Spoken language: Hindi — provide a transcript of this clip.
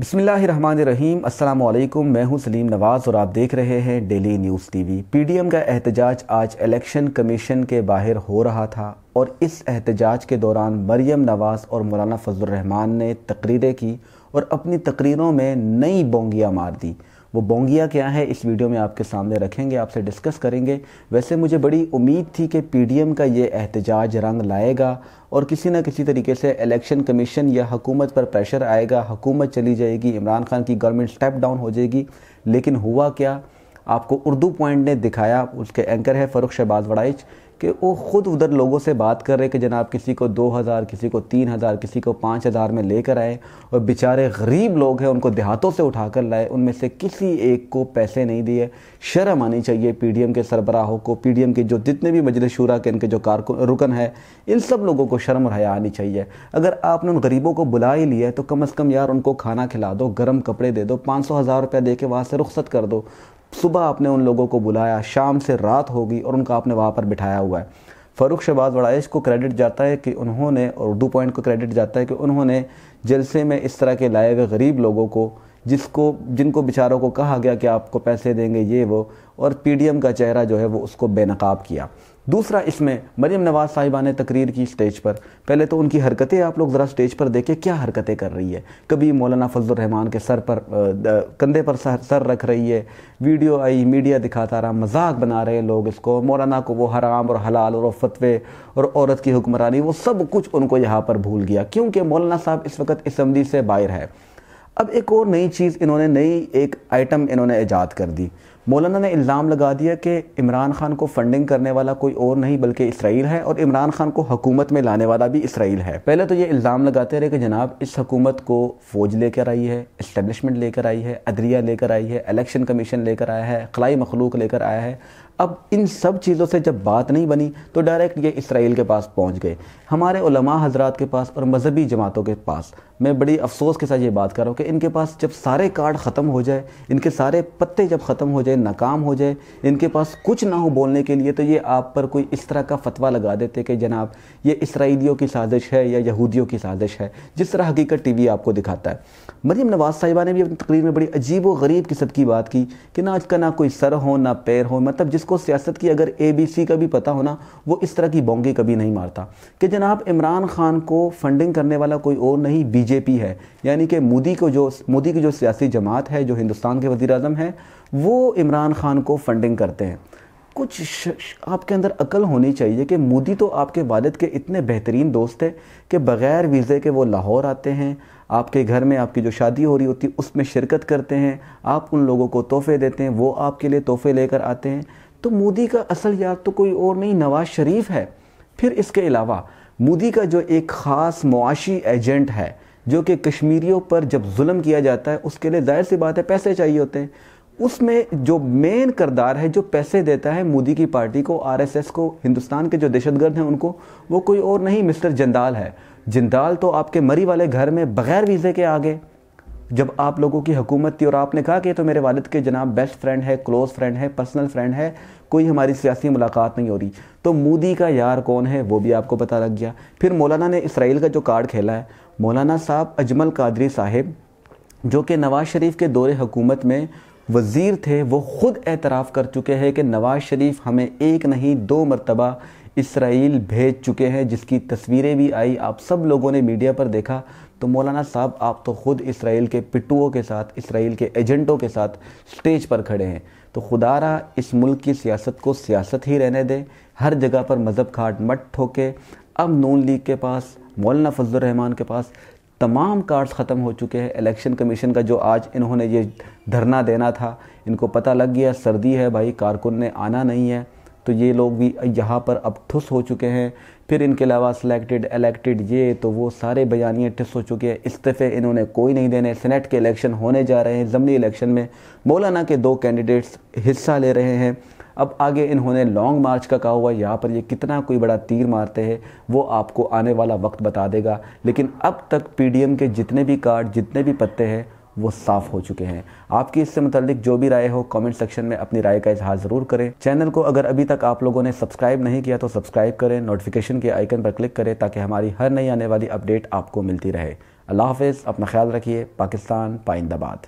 बिसमीम अल्लाम मैं हूं सलीम नवाज़ और आप देख रहे हैं डेली न्यूज़ टीवी पीडीएम का एहतजाज आज इलेक्शन कमीशन के बाहर हो रहा था और इस एहतजाज के दौरान मरियम नवाज़ और मौलाना फजल रहमान ने तकरीरें की और अपनी तकरीरों में नई बोंगियाँ मार दी वो बोंगिया क्या है इस वीडियो में आपके सामने रखेंगे आपसे डिस्कस करेंगे वैसे मुझे बड़ी उम्मीद थी कि पीडीएम का ये एहतजाज रंग लाएगा और किसी न किसी तरीके से इलेक्शन कमीशन या हुकूमत पर प्रेशर आएगा हुकूमत चली जाएगी इमरान खान की गवर्नमेंट स्टेप डाउन हो जाएगी लेकिन हुआ क्या आपको उर्दू पॉइंट ने दिखाया उसके एंकर है फरुख शहबाज वड़ाइच कि वो ख़ुद उधर लोगों से बात कर रहे कि जनाब किसी को दो हज़ार किसी को तीन हज़ार किसी को पाँच हज़ार में लेकर आए और बेचारे गरीब लोग हैं उनको देहातों से उठा कर लाए उनमें से किसी एक को पैसे नहीं दिए शर्म आनी चाहिए पी डी एम के सरबराहों को पी डी एम के जो जितने भी मजलिस शुरा के इनके जो कार रुकन है इन सब लोगों को शर्म और हया आनी चाहिए अगर आपने उन गरीबों को बुला ही लिया है तो कम अज़ कम यार उनको खाना खिला दो गर्म कपड़े दे दो पाँच सौ हज़ार रुपया दे के वहाँ से रुख्सत कर दो सुबह आपने उन लोगों को बुलाया शाम से रात होगी और उनका आपने वहाँ पर बिठाया हुआ है फ़ारूक शहबाज वड़ाइश को क्रेडिट जाता है कि उन्होंने और उर्दू पॉइंट को क्रेडिट जाता है कि उन्होंने जलसे में इस तरह के लाए गए गरीब लोगों को जिसको जिनको बेचारों को कहा गया कि आपको पैसे देंगे ये वो और पीडीएम का चेहरा जो है वो उसको बेनकाब किया दूसरा इसमें मरीम नवाज़ साहिबा ने तकरीर की स्टेज पर पहले तो उनकी हरकतें आप लोग ज़रा स्टेज पर देखें क्या हरकतें कर रही है कभी मौलाना फजल रहमान के सर पर कंधे पर सर सर रख रही है वीडियो आई मीडिया दिखाता रहा मजाक बना रहे हैं लोग इसको मौलाना को वो हराम और हलाल और फतवे और औरत की हुक्मरानी वो सब कुछ उनको यहाँ पर भूल गया क्योंकि मौलाना साहब इस वक्त इसम्बली से बाहर है अब एक और नई चीज़ इन्होंने नई एक आइटम इन्होंने ईजाद कर दी मौलाना ने इल्ज़ाम लगा दिया कि इमरान खान को फंडिंग करने वाला कोई और नहीं बल्कि इसराइल है और इमरान खान को हकूमत में लाने वाला भी इसराइल है पहले तो ये इल्ज़ाम लगाते रहे कि जनाब इस हकूमत को फ़ौज लेकर आई है इस्टेबलिशमेंट लेकर आई है अदरिया लेकर आई है इलेक्शन कमीशन लेकर आया है खलाई मखलूक लेकर आया है अब इन सब चीज़ों से जब बात नहीं बनी तो डायरेक्ट ये इसराइल के पास पहुंच गए हमारे उलमा हजरात के पास और मजहबी जमातों के पास मैं बड़ी अफसोस के साथ ये बात कर रहा हूँ कि इनके पास जब सारे कार्ड ख़त्म हो जाए इनके सारे पत्ते जब ख़त्म हो जाए जाए नाकाम हो जाए इनके पास कुछ ना हो बोलने के लिए तो ये आप पर कोई इस तरह का फतवा लगा देते कि जनाब ये इसराइलियों की साजिश है या यहूदियों की साजिश है जिस तरह हकीकत टी वी आपको दिखाता है मरीम नवाज़ साहिबा ने भी अपनी तकरीर में बड़ी अजीब व गरीब किस्म की बात की कि ना आज का ना कोई सर हो ना पैर हो मतलब जिसको सियासत की अगर ए बी सी का भी पता होना वो इस तरह की बोंगी कभी नहीं मारता कि जनाब इमरान खान को फंडिंग करने वाला कोई और नहीं बीजेपी है यानी कि मोदी को जो मोदी की जो सियासी जमात है जो हिंदुस्तान के वजीर अजम है वो इमरान खान को फंडिंग करते हैं कुछ आपके अंदर अकल होनी चाहिए कि मोदी तो आपके वालिद के इतने बेहतरीन दोस्त हैं कि बग़ैर वीज़े के वो लाहौर आते हैं आपके घर में आपकी जो शादी हो रही होती है उसमें शिरकत करते हैं आप उन लोगों को तोहफे देते हैं वो आपके लिए तोहफे लेकर आते हैं तो मोदी का असल यार तो कोई और नहीं नवाज़ शरीफ है फिर इसके अलावा मोदी का जो एक ख़ास मुआशी एजेंट है जो कि कश्मीरियों पर जब जुल्म किया जाता है उसके लिए जाहिर सी बात है पैसे चाहिए होते हैं उसमें जो मेन करदार है जो पैसे देता है मोदी की पार्टी को आरएसएस को हिंदुस्तान के जो दहशतगर्द हैं उनको वो कोई और नहीं मिस्टर जिंदाल है जिंदाल तो आपके मरी वाले घर में बगैर वीज़े के आ गए जब आप लोगों की हुकूमत थी और आपने कहा कि तो मेरे वालिद के जनाब बेस्ट फ्रेंड है क्लोज़ फ्रेंड है पर्सनल फ्रेंड है कोई हमारी सियासी मुलाकात नहीं हो रही तो मोदी का यार कौन है वो भी आपको पता लग गया फिर मौलाना ने इसराइल का जो कार्ड खेला है मौलाना साहब अजमल कादरी साहब जो कि नवाज़ शरीफ के दौरे हुकूमत में वज़ीर थे वो ख़ुद एतराफ़ कर चुके हैं कि नवाज़ शरीफ हमें एक नहीं दो मरतबा इसराइल भेज चुके हैं जिसकी तस्वीरें भी आई आप सब लोगों ने मीडिया पर देखा तो मौलाना साहब आप तो ख़ुद इसराइल के पिटुओं के साथ इसराइल के एजेंटों के साथ स्टेज पर खड़े हैं तो खुदारा इस मुल्क की सियासत को सियासत ही रहने दें हर जगह पर मज़हब खाट मत ठोके अब नून लीग के पास मौलाना फजलरहमान के पास तमाम कार्ड्स ख़त्म हो चुके हैं इलेक्शन कमीशन का जो आज इन्होंने ये धरना देना था इनको पता लग गया सर्दी है भाई कारकुन ने आना नहीं है तो ये लोग भी यहाँ पर अब ठुस हो चुके हैं फिर इनके अलावा सिलेक्टेड इलेक्टेड ये तो वो सारे बयानियाँ ठुस हो चुके हैं इस्तीफ़े इन्होंने कोई नहीं देने सेनेट के इलेक्शन होने जा रहे हैं ज़मनी इलेक्शन में मौलाना के दो कैंडिडेट्स हिस्सा ले रहे हैं अब आगे इन्होंने लॉन्ग मार्च का कहा हुआ यहाँ पर ये कितना कोई बड़ा तीर मारते हैं वो आपको आने वाला वक्त बता देगा लेकिन अब तक पी के जितने भी कार्ड जितने भी पत्ते हैं वो साफ हो चुके हैं आपकी इससे मतलब जो भी राय हो कमेंट सेक्शन में अपनी राय का इजहार जरूर करें चैनल को अगर अभी तक आप लोगों ने सब्सक्राइब नहीं किया तो सब्सक्राइब करें नोटिफिकेशन के आइकन पर क्लिक करें ताकि हमारी हर नई आने वाली अपडेट आपको मिलती रहे अल्लाह हाफिज़ अपना ख्याल रखिए पाकिस्तान पाइंदाबाद